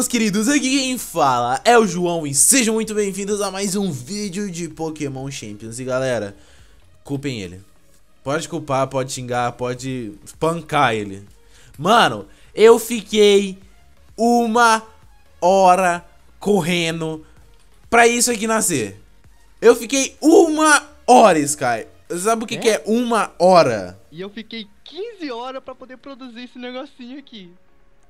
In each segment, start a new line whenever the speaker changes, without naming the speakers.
meus queridos, aqui quem fala é o João e sejam muito bem-vindos a mais um vídeo de Pokémon Champions E galera, culpem ele Pode culpar, pode xingar, pode espancar ele Mano, eu fiquei uma hora correndo pra isso aqui nascer Eu fiquei uma hora, Sky Sabe o que é, que é uma hora?
E eu fiquei 15 horas pra poder produzir esse negocinho aqui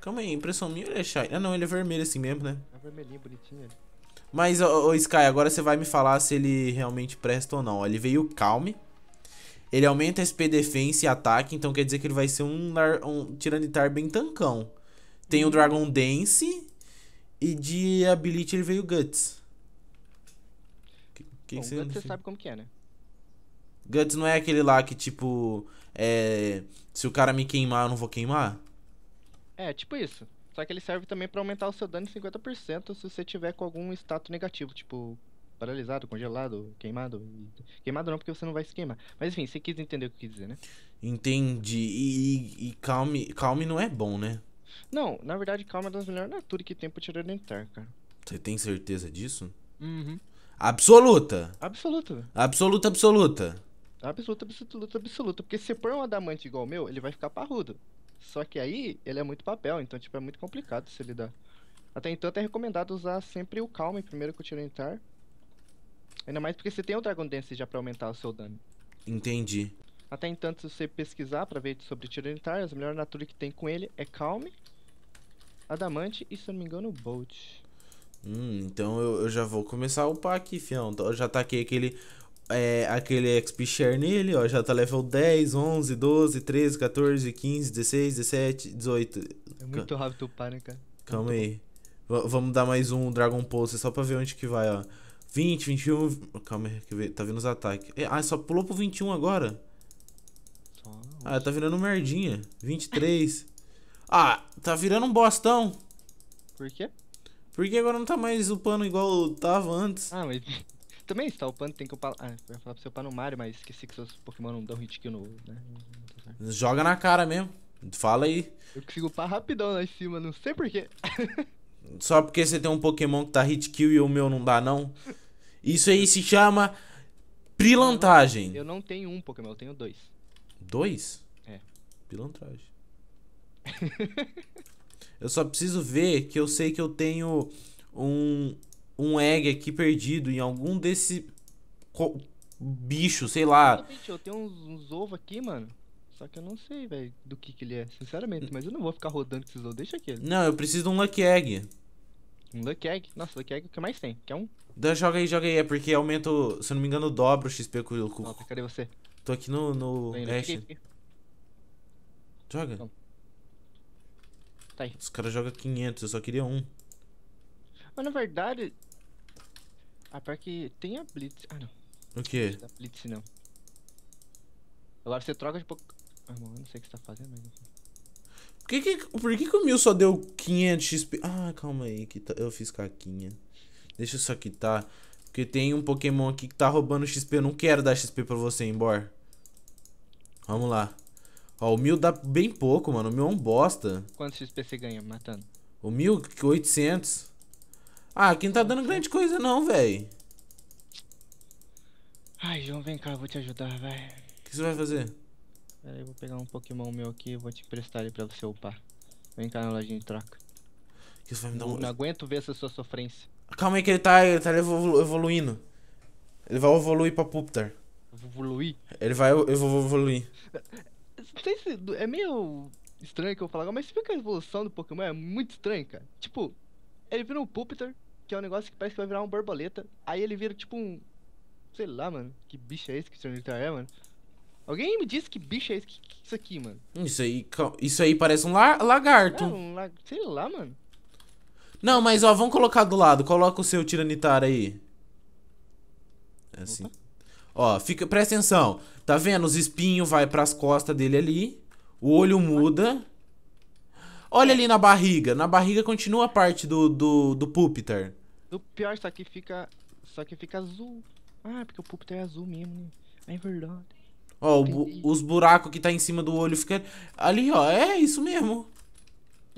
Calma aí, impressão minha ele é shiny? Ah não, ele é vermelho assim mesmo, né? É vermelhinho, bonitinho Mas, ô, ô, Sky, agora você vai me falar se ele realmente presta ou não. Ele veio calme. Ele aumenta SP Defense e ataque, então quer dizer que ele vai ser um, um Tiranitar bem tancão. Tem hum. o Dragon Dance e de Ability ele veio Guts. Que, que Bom, que você Guts você sabe como que é, né? Guts não é aquele lá que, tipo, é... Se o cara me queimar, eu não vou queimar?
É, tipo isso. Só que ele serve também para aumentar o seu dano em 50% se você tiver com algum status negativo, tipo paralisado, congelado, queimado. Queimado não, porque você não vai se queimar. Mas enfim, você quis entender o que eu quis dizer, né?
Entendi. E, e calme, calme não é bom, né?
Não, na verdade, calma é das melhores naturas que tem pra tirar dentar, cara.
Você tem certeza disso? Uhum. Absoluta!
Absoluta.
Absoluta, absoluta.
Absoluta, absoluta, absoluta. Porque se pôr um adamante igual o meu, ele vai ficar parrudo. Só que aí ele é muito papel, então tipo, é muito complicado se lidar. Até então é recomendado usar sempre o Calm em primeiro com o tiranitar Ainda mais porque você tem o Dragon Dance já pra aumentar o seu dano.
Entendi.
Até então, se você pesquisar pra ver sobre Tiranitar, as melhores naturas que tem com ele é Calm,
Adamante
e, se eu não me engano, Bolt.
Hum, então eu, eu já vou começar a upar aqui, fião. Então, eu já taquei aquele é, aquele XP Share nele, ó, já tá level 10, 11, 12, 13, 14, 15, 16, 17, 18.
É muito rápido upar, né, cara?
Calma aí. V vamos dar mais um Dragon Pulse só pra ver onde que vai, ó. 20, 21. Calma aí, tá vindo os ataques. É, ah, só pulou pro 21 agora? Ah, tá virando merdinha. 23. ah, tá virando um bostão. Por quê? Porque agora não tá mais upando igual tava antes. Ah, mas também está
upando, tem que upar. Ah, eu ia falar pra você upar no Mario, mas esqueci que seus Pokémon não dão hit kill no. Né?
Joga na cara mesmo. Fala aí. Eu consigo upar rapidão lá em cima, não sei porquê. Só porque você tem um Pokémon que tá hit kill e o meu não dá, não. Isso aí se chama pilantagem. Eu
não tenho um Pokémon, eu tenho dois.
Dois? É. Pilantragem. eu só preciso ver que eu sei que eu tenho um um egg aqui perdido em algum desse bicho, sei lá.
Eu tenho uns, uns ovos aqui, mano. Só que eu não sei, velho, do que que ele é, sinceramente. Mas eu não vou ficar rodando com esses ovos, deixa aqui Não, eu preciso de um Lucky Egg. Um Lucky Egg? Nossa, Lucky Egg é o que mais tem, quer um?
da então, joga aí, joga aí. É porque aumenta, se eu não me engano, dobra o XP com o... Nossa, cadê você? Tô aqui no... no Bem, Joga. Tá aí. Os caras jogam 500, eu só queria um.
Mas na verdade, a ah, pior que tem a Blitz. Ah, não. O quê? Não Blitz não. Agora você troca de pouco. Ah, mano, não sei o que você tá fazendo, mas.
Por que, que, por que, que o Mil só deu 500 XP? Ah, calma aí, que tá, eu fiz caquinha. Deixa eu só quitar. Tá? Porque tem um Pokémon aqui que tá roubando XP. Eu não quero dar XP pra você, embora. Vamos lá. Ó, o Mil dá bem pouco, mano. O Mil é um bosta.
Quanto XP você ganha matando?
O Mil, 800. Ah, aqui não tá dando grande coisa não, velho.
Ai, João, vem cá, eu vou te ajudar, véi. O que você vai fazer? Pera aí, eu vou pegar um Pokémon meu aqui e vou te emprestar ele pra você upar. Vem cá na lojinha de troca. Que você vai me dar um... Não, não aguento ver essa sua sofrência.
Calma aí que ele tá, ele tá evoluindo. Ele vai evoluir pra Puptar. Evoluir? Ele vai eu vou evoluir.
Não sei se é meio estranho que eu vou falar, mas você viu que a evolução do Pokémon é muito estranha, cara? Tipo, ele vira um Pupiter, que é um negócio que parece que vai virar um borboleta. Aí ele vira tipo um. Sei lá, mano. Que bicho é esse que o Stranger é, mano? Alguém me disse que bicho é esse? Que, que é isso
aqui, mano? Isso aí, isso aí parece um la lagarto. É,
um la sei lá, mano.
Não, mas ó, vamos colocar do lado. Coloca o seu tiranitar aí. É assim. Opa. Ó, fica, presta atenção. Tá vendo? Os espinhos vai para as costas dele ali. O olho muda. Olha ali na barriga. Na barriga continua a parte do, do, do púlpitar.
O pior, só que fica. Só que fica azul. Ah, porque o púlpito é azul mesmo, né? É verdade.
Ó, os buracos que tá em cima do olho fica. Ali, ó, é isso mesmo.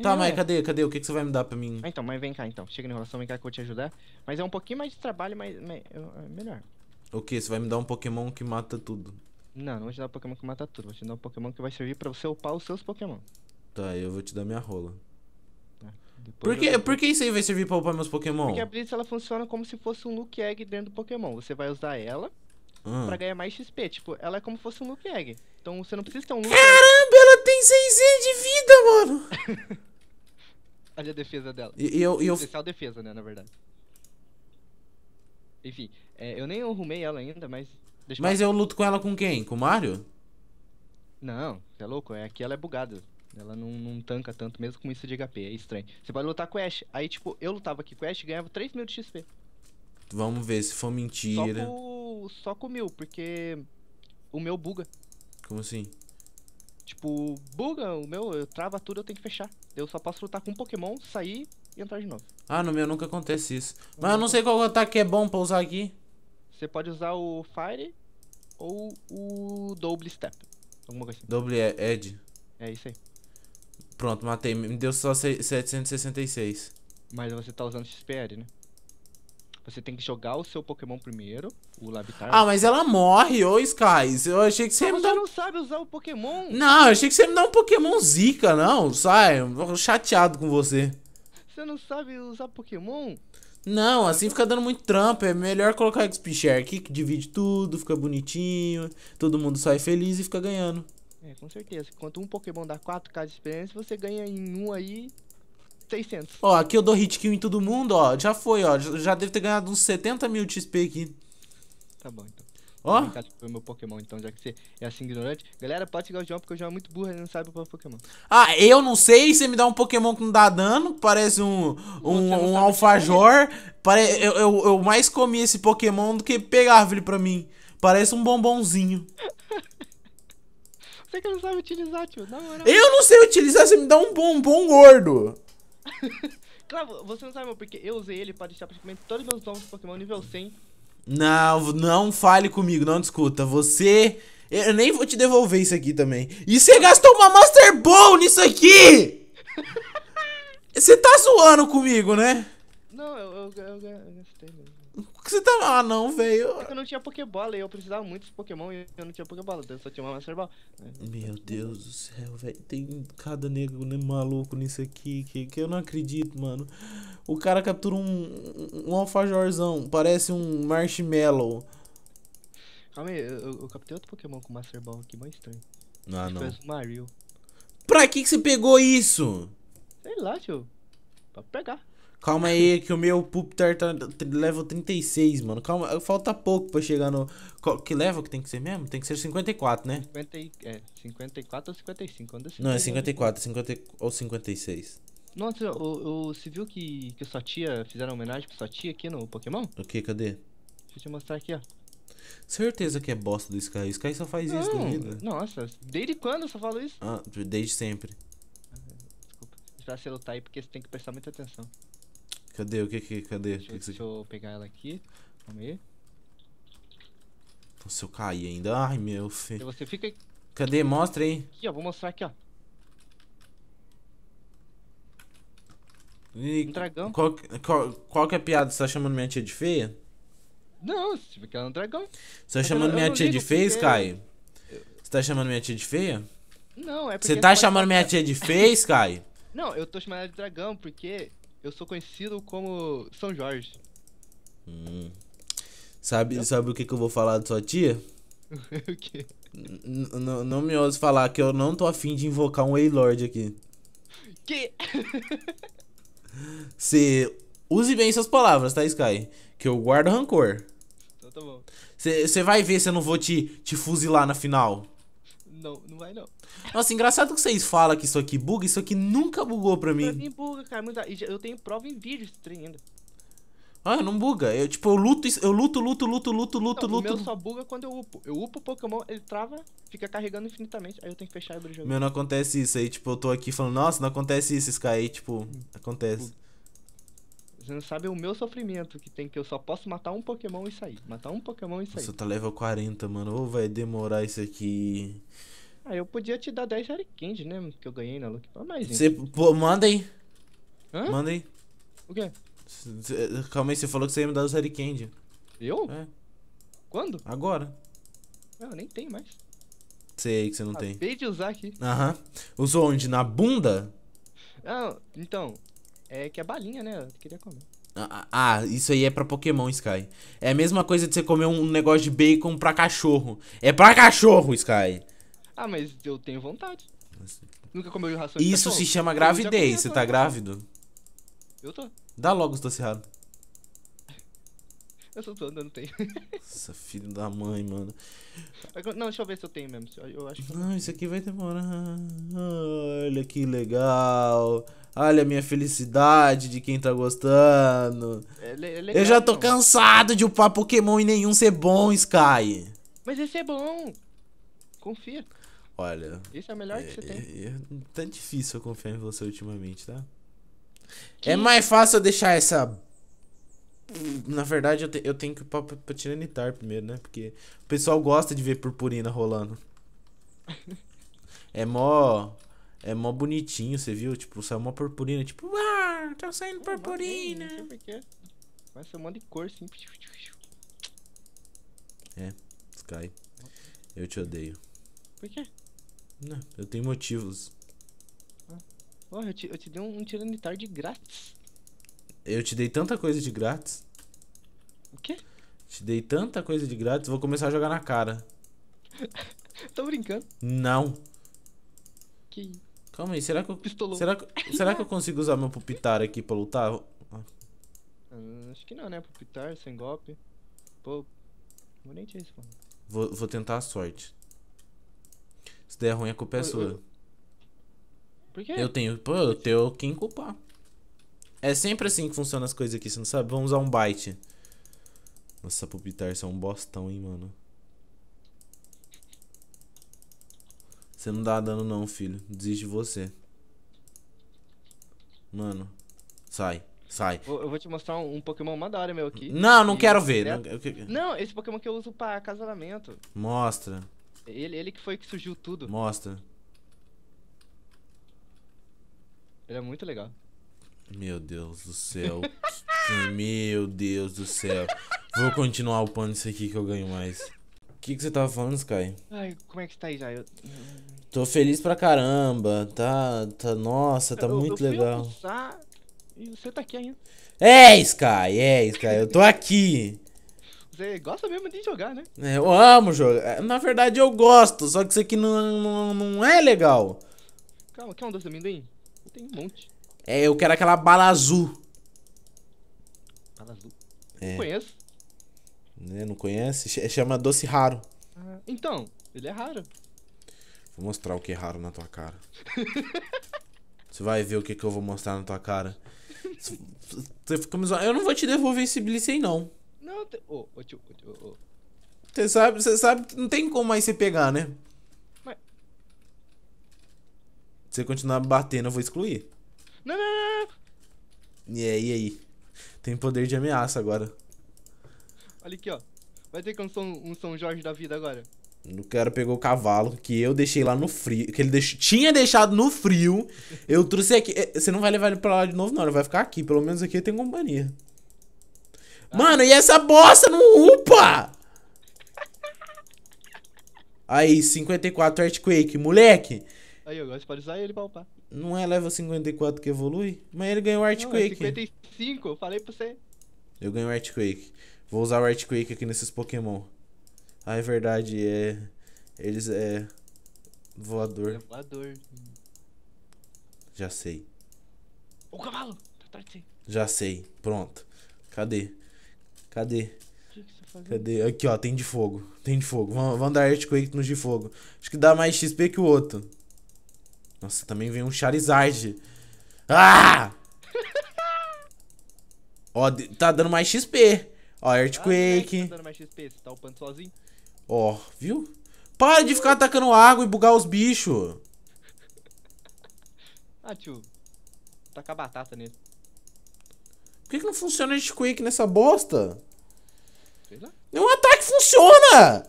Tá, é. mas cadê? Cadê? O que, que você vai me dar pra mim?
Ah, então, mas vem cá então. Chega na enrolação, vem cá que eu vou te ajudar. Mas é um pouquinho mais de trabalho, mas. mas é, é melhor.
O que? Você vai me dar um Pokémon que mata tudo? Não, não vou
te dar um Pokémon que mata tudo. Vou te dar um Pokémon que vai servir
pra você upar os seus Pokémon. Tá, eu vou te dar minha rola. Tá, por que, eu... por que isso aí vai servir pra upar meus Pokémon? Porque a
Blitz ela funciona como se fosse um Luke Egg dentro do Pokémon. Você vai usar ela ah. pra ganhar mais XP. Tipo, ela é como se fosse um Luke Egg. Então você não precisa ter um Luke Caramba,
ela tem 6 de vida, mano!
Olha a defesa dela. E, eu, eu... Especial é defesa, né, na verdade. Enfim, é, eu nem arrumei ela ainda,
mas. mas eu luto com ela com quem? Com o Mario?
Não, você é louco, é aqui ela é bugada. Ela não, não tanca tanto, mesmo com isso de HP, é estranho. Você pode lutar com Ash. Aí, tipo, eu lutava aqui com Ash e ganhava 3 mil de XP.
Vamos ver se for mentira. Só
com, só com mil, porque o meu buga. Como assim? Tipo, buga, o meu, eu trava tudo, eu tenho que fechar. Eu só posso lutar com um Pokémon, sair e entrar de novo.
Ah, no meu nunca acontece isso. Mas eu não sei qual ataque é bom pra usar aqui. Você pode
usar o Fire ou o Double Step. Alguma coisa
assim. Double Edge. É isso aí. Pronto, matei. Me deu só 766.
Mas você tá usando XPR, né? Você tem que jogar o seu Pokémon primeiro, o Labitar. Ah, mas ela
morre, ô Skies. Eu achei que você mas ah, me
Você não sabe usar o Pokémon. Não, eu achei
que você me dá um Pokémon Zika, não. Sai, chateado com você.
Você não sabe usar Pokémon?
Não, assim fica dando muito trampo. É melhor colocar XP Share aqui, que divide tudo, fica bonitinho. Todo mundo sai feliz e fica ganhando.
É, com certeza. Quanto um Pokémon dá 4k de experiência, você ganha em um aí 600.
Ó, aqui eu dou hit kill em todo mundo, ó. Já foi, ó. Já, já deve ter ganhado uns 70 mil de XP aqui.
Tá bom, então. Ó. Oh. meu Pokémon, então, já que você é assim ignorante. Galera, pode chegar o João, porque o João é muito burro, ele não sabe qual é o Pokémon.
Ah, eu não sei, você me dá um Pokémon que não dá dano, parece um, um, um alfajor. Pare... Eu, eu, eu mais comi esse Pokémon do que pegava ele pra mim. Parece um bombonzinho.
Você que não sabe utilizar, tio. Na moral. Eu não sei
utilizar, você me dá um bombom gordo.
claro, você não sabe, meu, porque eu usei ele pra deixar praticamente todos os meus novos Pokémon nível 100.
Não, não fale comigo, não discuta. Você. Eu nem vou te devolver isso aqui também. E você gastou uma Master Ball nisso aqui! Você tá zoando comigo, né? Não, eu, eu, eu, eu gastei mesmo que você tá. Ah, não, velho. É eu
não tinha Pokébola e eu precisava muito de Pokémon e eu não tinha Pokébola, eu só tinha uma Master Ball.
Meu Deus do céu, velho. Tem cada negro né, maluco nisso aqui que, que eu não acredito, mano. O cara captura um, um alfajorzão, parece um marshmallow.
Calma aí, eu, eu captei outro Pokémon com Master Ball aqui, mais estranho. Ah, Acho não. Parece
Mario. Pra que, que você pegou isso? Sei
lá, tio. Pra pegar.
Calma aí, que o meu pupter tá level 36, mano. Calma, falta pouco pra chegar no. Que level que tem que ser mesmo? Tem que ser 54, né?
50, é, 54 ou 55, onde é Não, é 54,
50 ou 56.
Nossa, o, o, você viu que, que sua tia fizeram homenagem pra sua tia aqui no Pokémon?
O que? Cadê? Deixa
eu te mostrar aqui, ó.
Certeza que é bosta do Sky. Sky só faz Não, isso da vida.
Nossa, desde quando eu só falo
isso? Ah, desde sempre. Ah,
desculpa. Pra você lutar aí, porque você tem que prestar muita atenção.
Cadê? O que é que. Cadê? Deixa, que é que deixa
eu pegar ela aqui. Vamos ver.
Então, se eu cair ainda. Ai, meu filho. Você fica. Cadê? Mostra aí.
Aqui, ó. Vou mostrar aqui, ó.
E um dragão. Qual, qual, qual que é a piada? Você tá chamando minha tia de feia? Não, se ficar é um
dragão. Você tá chamando minha tia de feia, Sky?
Você tá chamando minha tia de feia? Não, é porque. Você tá chamando minha tia de feia, Sky?
Não, eu tô chamando ela de dragão porque eu sou conhecido como São Jorge.
Hum. Sabe, eu... sabe o que, que eu vou falar da sua tia?
o quê?
N -n não me ouse falar que eu não tô afim de invocar um Lord aqui. Que? Você use bem suas palavras, tá, Sky? Que eu guardo rancor. Então tá bom. Você vai ver se eu não vou te, te fuzilar na final.
Não, não vai não.
Nossa, engraçado que vocês falam que isso aqui buga, isso aqui nunca bugou pra mim. Pra mim
buga, cara. Eu tenho prova em vídeo trem ainda.
Ah, não buga. Eu, tipo, eu luto, eu luto, luto, luto, luto, luto, luto. O meu só
buga quando eu upo. Eu upo o Pokémon, ele trava, fica carregando infinitamente, aí eu tenho que fechar e abrir o jogo. Meu,
não acontece isso. Aí, tipo, eu tô aqui falando, nossa, não acontece isso, Sky. Aí, tipo, acontece.
Você não sabe o meu sofrimento que tem, que eu só posso matar um Pokémon e sair. Matar um Pokémon e sair. Nossa,
tá level 40, mano. Ou vai demorar isso aqui.
Ah, eu podia te dar 10 Harikins, né? Que eu ganhei na Lucky Power, mas. Você.
pô, Manda aí.
Hã? Manda aí. O quê?
calma aí, você falou que você ia me dar os Harikins. Eu? É. Quando? Agora.
Ah, eu nem tenho mais.
Sei que você não Acabei tem. Acabei de usar aqui. Aham. Uhum. Usou onde? Na bunda?
Ah, então. É que é balinha, né? Eu queria comer.
Ah, ah, ah, isso aí é pra Pokémon, Sky. É a mesma coisa de você comer um negócio de bacon pra cachorro. É pra cachorro, Sky.
Ah, mas eu tenho vontade.
Nossa. Nunca comeu ração de Isso se chama gravidez. Você tá grávido? Eu tô. Dá logo tô cerrado.
Eu só tô andando, tem.
Nossa, filho da mãe, mano.
Não, deixa eu ver se eu tenho mesmo. Eu acho
que... Não, isso aqui vai demorar. Olha que legal. Olha a minha felicidade de quem tá gostando. É, é legal, eu já tô não. cansado de upar Pokémon e nenhum ser bom, Sky.
Mas esse é bom. Confia.
Olha. Isso é o melhor é, que você é, tem. É, é, tá difícil eu confiar em você ultimamente, tá? Que... É mais fácil eu deixar essa. Hum, na verdade, eu, te, eu tenho que ir pra, Tiranitar primeiro, né? Porque o pessoal gosta de ver purpurina rolando. é mó. É mó bonitinho, você viu? Tipo, saiu mó purpurina, tipo, ah, tá saindo
purpurina. Não sei porquê. Vai ser um monte de cor, sim.
É, Sky. Eu te odeio. Por quê? Não, eu tenho motivos.
Porra, oh, eu, te, eu te dei um, um tiranitar de grátis.
Eu te dei tanta coisa de grátis. O quê? Te dei tanta coisa de grátis, vou começar a jogar na cara.
Tô brincando. Não. Que
Calma aí, será que eu. Pistolou. Será que, será que eu consigo usar meu pupitar aqui pra lutar? Ah,
acho que não, né? Pupitar, sem golpe. Pô. Vou nem te responder.
Vou, vou tentar a sorte. Se der ruim, a culpa é eu, sua. Eu...
Por quê? Eu tenho.
Pô, eu tenho quem culpar. É sempre assim que funcionam as coisas aqui, você não sabe? Vamos usar um byte. Nossa, Pupitar, você é um bostão, hein, mano. Você não dá dano não, filho. Desiste de você. Mano. Sai. Sai.
Eu, vou te mostrar um, um Pokémon Madara meu aqui. Não, não e quero ver. Não, eu... não, esse Pokémon que eu uso pra acasalamento.
Mostra.
Ele, ele que foi que surgiu tudo. Mostra. Ele é muito legal.
Meu Deus do céu. Meu Deus do céu. Vou continuar upando isso aqui que eu ganho mais. O que, que você tava falando, Sky?
Ai, como é que tá aí já? Eu...
Tô feliz pra caramba. Tá, tá nossa, tá eu, muito eu legal.
E você tá aqui
ainda. É, Sky, é, Sky, eu tô aqui.
Você gosta mesmo de jogar, né?
É, eu amo jogar. É, na verdade, eu gosto, só que isso aqui não, não, não é legal.
Calma, quer um doce de amendoim? Eu tenho um monte.
É, eu quero aquela bala azul. Bala azul? É. Não conheço. É, não conhece? Chama doce raro.
Ah, então, ele é raro.
Vou mostrar o que é raro na tua cara. Você vai ver o que, que eu vou mostrar na tua cara. Você fica me zoando. Eu não vou te devolver esse bliss aí, não.
Não, te... oh, ô, tio, oh, ô.
Você sabe, você sabe que não tem como mais você pegar, né? Mas... Se você continuar batendo, eu vou excluir.
Não, não, não.
E aí, e aí? Tem poder de ameaça agora.
Olha aqui, ó. Vai ter que um sou um São Jorge da vida agora.
O cara pegou o cavalo que eu deixei lá no frio. Que ele deixou, tinha deixado no frio. Eu trouxe aqui. É, você não vai levar ele pra lá de novo, não. Ele vai ficar aqui. Pelo menos aqui tem companhia. Mano, e essa bosta não upa? Aí, 54 Earthquake, moleque.
Aí, agora você pode usar ele pra upar.
Não é level 54 que evolui? Mas ele ganhou o Earthquake. Não, é
55, eu falei pra você.
Eu ganhei o Earthquake. Vou usar o Earthquake aqui nesses Pokémon. Ah, é verdade, é... Eles é... Voador. É voador. Já sei.
O cavalo! Tá
Já sei. Pronto. Cadê? Cadê? Tá Cadê? Aqui, ó, tem de fogo. Tem de fogo. Vamos, vamos dar Earthquake nos de fogo. Acho que dá mais XP que o outro. Nossa, também vem um Charizard. Ah! ó, tá dando mais XP. Ó, Earthquake. Ah, é
tá dando mais XP, você tá upando sozinho.
Ó, viu? Para de ficar atacando água e bugar os bichos.
ah, tio. Taca tá batata nele
que, que não funciona de quick nessa bosta? Sei lá. Nenhum ataque funciona!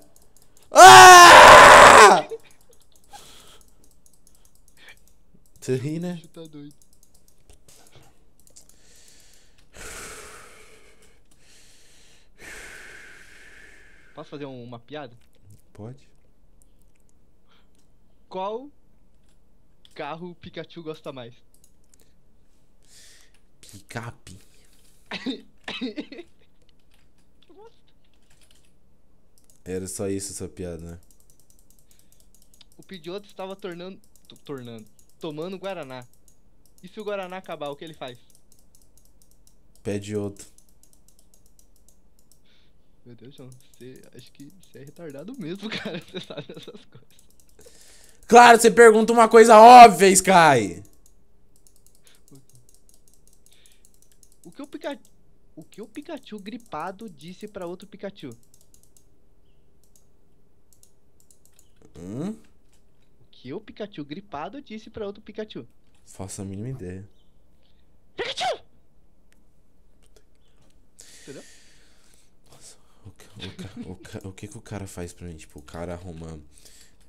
Ah! Você ri, né?
tá doido. Posso fazer uma piada? Pode. Qual carro o Pikachu gosta mais?
Picape. Era só isso essa piada, né?
O Pidioto estava tornando. tornando. tomando Guaraná. E se o Guaraná acabar, o que ele faz?
Pede outro.
Meu Deus, João, você acho que você é retardado mesmo, cara. Você sabe essas coisas.
Claro, você pergunta uma coisa óbvia, Sky!
O que o Pikachu o que o Pikachu gripado disse para outro Pikachu?
Hum? O
que o Pikachu gripado disse para outro Pikachu?
Faço a mínima ideia.
Pikachu! Entendeu?
Nossa, o, o, o, o, que, que o cara faz pra mim? Tipo, o cara arruma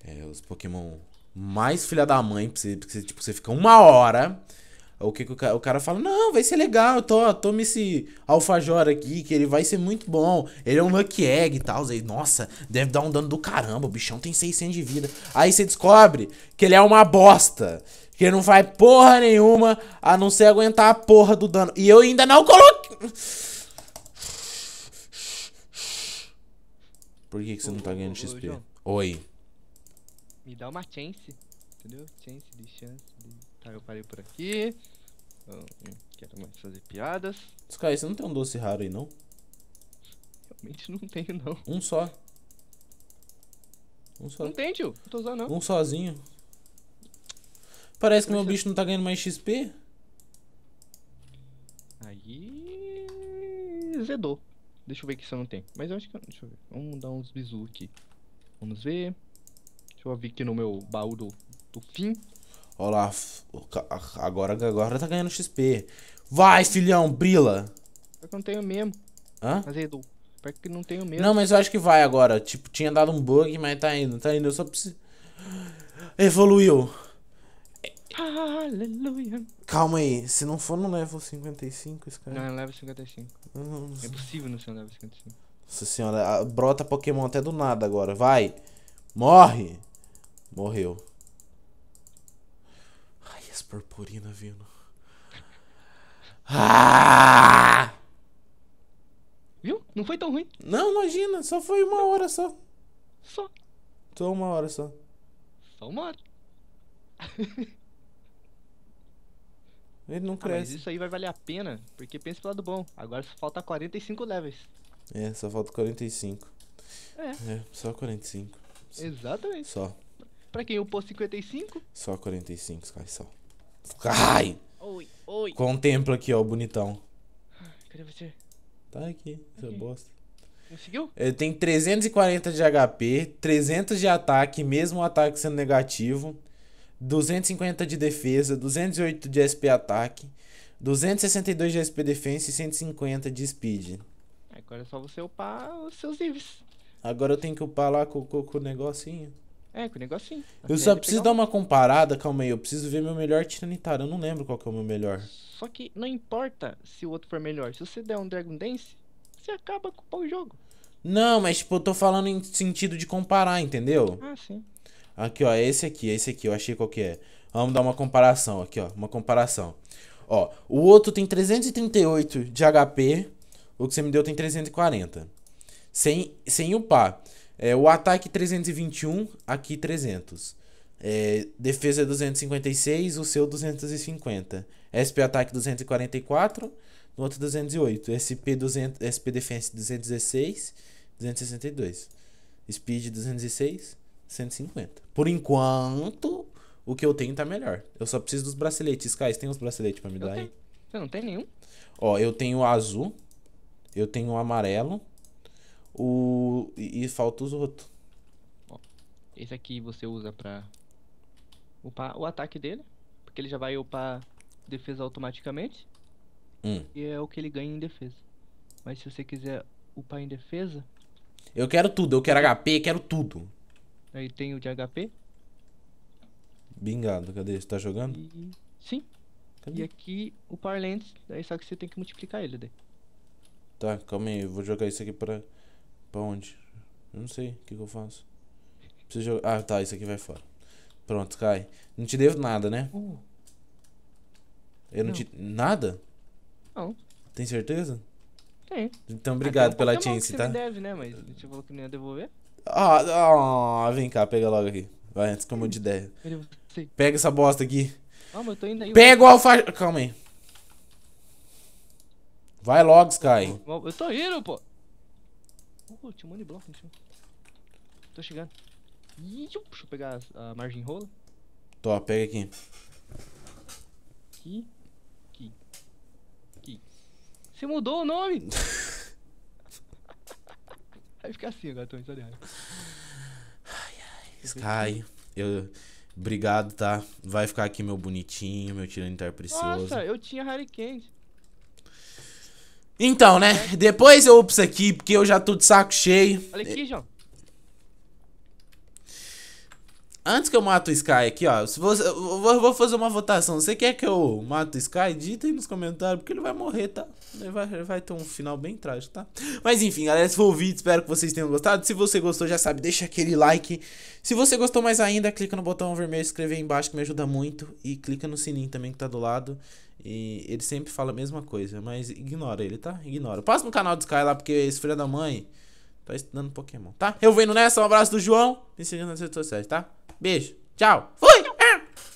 é, os Pokémon mais filha da mãe porque você, você, tipo, você fica uma hora o que, que o, cara, o cara fala, não, vai ser legal, tô, toma esse alfajor aqui, que ele vai ser muito bom. Ele é um lucky egg e tal. Aí, nossa, deve dar um dano do caramba, o bichão tem 600 de vida. Aí você descobre que ele é uma bosta. Que não faz porra nenhuma, a não ser aguentar a porra do dano. E eu ainda não coloquei... Por que, que você ô, não tá ganhando ô, XP? Ô, Oi.
Me dá uma chance, entendeu? Chance de chance. Tá, eu parei por aqui. Eu não quero mais fazer
piadas. Sky, você não tem um doce raro aí, não? Realmente não tenho, não. Um só. Um só. Não tem,
tio. Não tô usando, não. Um sozinho.
Parece que meu bicho não tá ganhando mais XP.
Aí... Zedou. Deixa eu ver que isso não tem. Mas eu acho que... Deixa eu ver. Vamos dar uns bizu aqui. Vamos ver. Deixa eu ver aqui no meu baú do, do fim.
Olha lá. Agora, agora tá ganhando XP. Vai, filhão, brila.
Eu não tenho mesmo. Hã? Mas Edu, Parece que não tenho mesmo. Não, mas eu
acho que vai agora. Tipo, tinha dado um bug, mas tá indo, tá indo. Eu só preciso. Evoluiu.
Aleluia.
Calma aí, se não for no level 55, esse cara. Não, é level 55. Uhum. É possível não ser level 55. Nossa senhora, brota Pokémon até do nada agora. Vai! Morre! Morreu purpurina vindo. Ah! Viu? Não foi tão ruim. Não, imagina, só foi uma hora só. Só. Só uma hora só.
Só uma hora.
Ele não cresce. Ah, mas isso
aí vai valer a pena, porque pensa pelo lado bom. Agora só falta 45 levels.
É, só falta 45. É. É, só 45. Exatamente. Só.
Pra quem upou 55?
Só 45, Sky, só. Ai! Oi, oi. Contempla aqui, ó, bonitão. Ah, cadê você? Tá aqui, tá seu okay. bosta. Conseguiu? Ele tem 340 de HP, 300 de ataque, mesmo o ataque sendo negativo, 250 de defesa, 208 de SP ataque, 262 de SP defense e 150 de speed.
Agora é só você upar os seus níveis.
Agora eu tenho que upar lá com, com, com o negocinho.
É, com o negocinho. Assim, eu só preciso dar
uma comparada, calma aí. Eu preciso ver meu melhor Tiranitar. Eu não lembro qual que é o meu melhor.
Só que não importa se o outro for melhor. Se você der um Dragon Dance, você acaba com o jogo.
Não, mas tipo, eu tô falando em sentido de comparar, entendeu? Ah, sim. Aqui, ó, é esse aqui, é esse aqui, eu achei qual que é. Vamos dar uma comparação aqui, ó, uma comparação. Ó, o outro tem 338 de HP, o que você me deu tem 340. Sem, sem upar. É, o ataque 321, aqui 300. É, defesa 256, o seu 250. SP ataque 244, no outro 208. SP, 200, SP defense 216, 262. Speed 206, 150. Por enquanto, o que eu tenho tá melhor. Eu só preciso dos braceletes. Skies, tem uns braceletes pra me eu dar tenho. aí? Você não tem nenhum? Ó, eu tenho o azul, eu tenho o amarelo, o... E, e falta os outros.
Esse aqui você usa pra upar o ataque dele, porque ele já vai upar defesa automaticamente. Hum. E é o que ele ganha em defesa. Mas se você quiser upar em defesa. Eu quero tudo, eu quero HP, quero tudo. Aí tem o de HP.
Bingado, cadê? Você tá jogando? E...
Sim. Cadê? E aqui o Parlance, daí só que você tem que multiplicar ele daí.
Tá, calma aí, eu vou jogar isso aqui pra. Pra onde? Eu não sei. O que, que eu faço? Preciso jogar. Ah, tá. Isso aqui vai fora. Pronto, cai. Não te devo nada, né? Uh. Eu não, não, te. Nada? Não. Tem certeza? Tem. Então, obrigado ah, pela chance, tá? Você
deve, né? Mas a gente falou que não ia devolver.
Ah, ah, vem cá, pega logo aqui. Vai, antes que eu mude ideia. Pega essa bosta aqui. Ah, mas eu tô indo aí. Pega o alfa... Calma aí. Vai logo, Sky.
Eu tô indo, pô. Oh, tinha um monte de bloco em cima. Tô chegando. Ih, deixa eu pegar a, margem rola.
Tô, pega aqui.
Aqui. Aqui. Aqui. Você mudou o nome! Vai ficar assim agora, Tony, só de Ai,
ai. Sky, eu... Obrigado, tá? Vai ficar aqui meu bonitinho, meu tiranitar precioso. Nossa,
eu tinha Harry Kane.
Então, né? Depois eu ups aqui, porque eu já tô de saco cheio. Olha aqui, João. Antes que eu mato o Sky aqui, ó. Se você, eu vou fazer uma votação. Você quer que eu mato o Sky? Dita aí nos comentários, porque ele vai morrer, tá? Ele vai, ele vai ter um final bem trágico, tá? Mas enfim, galera, esse foi o vídeo. Espero que vocês tenham gostado. Se você gostou, já sabe, deixa aquele like. Se você gostou mais ainda, clica no botão vermelho, escrever aí embaixo, que me ajuda muito. E clica no sininho também que tá do lado. E ele sempre fala a mesma coisa, mas ignora ele, tá? Ignora. Passa no canal do Sky lá, porque esse filho da mãe tá estudando Pokémon, tá? Eu vendo nessa, um abraço do João. Me seguindo nas redes sociais, tá? Beijo, tchau, fui!